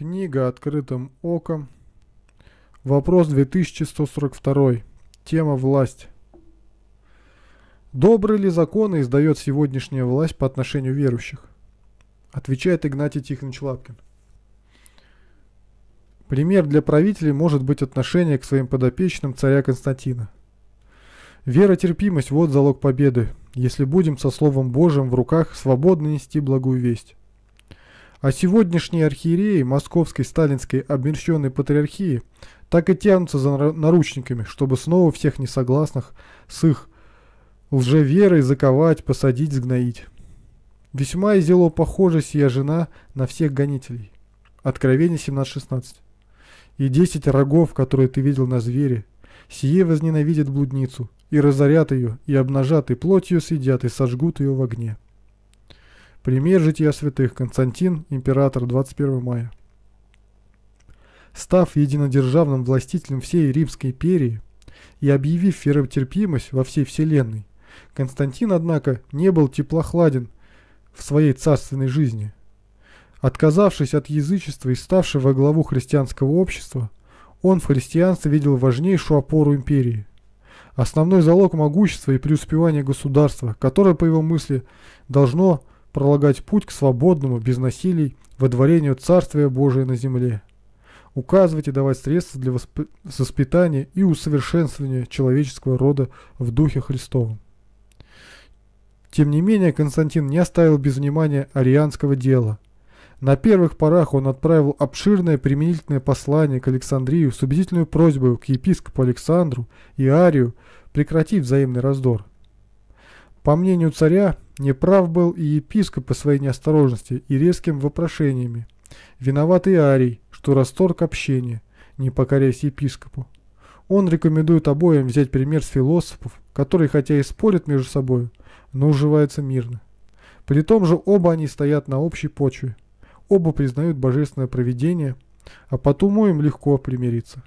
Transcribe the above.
Книга «Открытым оком». Вопрос 2142. Тема «Власть». Добры ли законы издает сегодняшняя власть по отношению верующих? Отвечает Игнатий Тихонович Лапкин. Пример для правителей может быть отношение к своим подопечным царя Константина. Вера, терпимость – вот залог победы, если будем со Словом Божьим в руках свободно нести благую весть. А сегодняшние архиереи Московской Сталинской обмерщенной патриархии так и тянутся за наручниками, чтобы снова всех несогласных с их лжеверой заковать, посадить, сгноить. Весьма и зело похоже сия жена на всех гонителей. Откровение 17.16. И десять рогов, которые ты видел на звере, сие возненавидят блудницу, и разорят ее, и обнажат, и плотью съедят, и сожгут ее в огне. Пример жития святых. Константин, император, 21 мая. Став единодержавным властителем всей Римской империи и объявив веротерпимость во всей вселенной, Константин, однако, не был теплохладен в своей царственной жизни. Отказавшись от язычества и ставший во главу христианского общества, он в христианстве видел важнейшую опору империи основной залог могущества и преуспевания государства, которое, по его мысли, должно пролагать путь к свободному, без насилий, водворению Царствия Божия на земле. Указывать и давать средства для воспитания и усовершенствования человеческого рода в Духе Христовом. Тем не менее, Константин не оставил без внимания арианского дела. На первых порах он отправил обширное применительное послание к Александрию с убедительной просьбой к епископу Александру и Арию прекратить взаимный раздор. По мнению царя, Неправ был и епископ по своей неосторожности и резким вопрошениями. Виноват и Арий, что расторг общение, не покоряясь епископу. Он рекомендует обоим взять пример с философов, которые хотя и спорят между собой, но уживаются мирно. При том же оба они стоят на общей почве. Оба признают божественное провидение, а потому им легко примириться.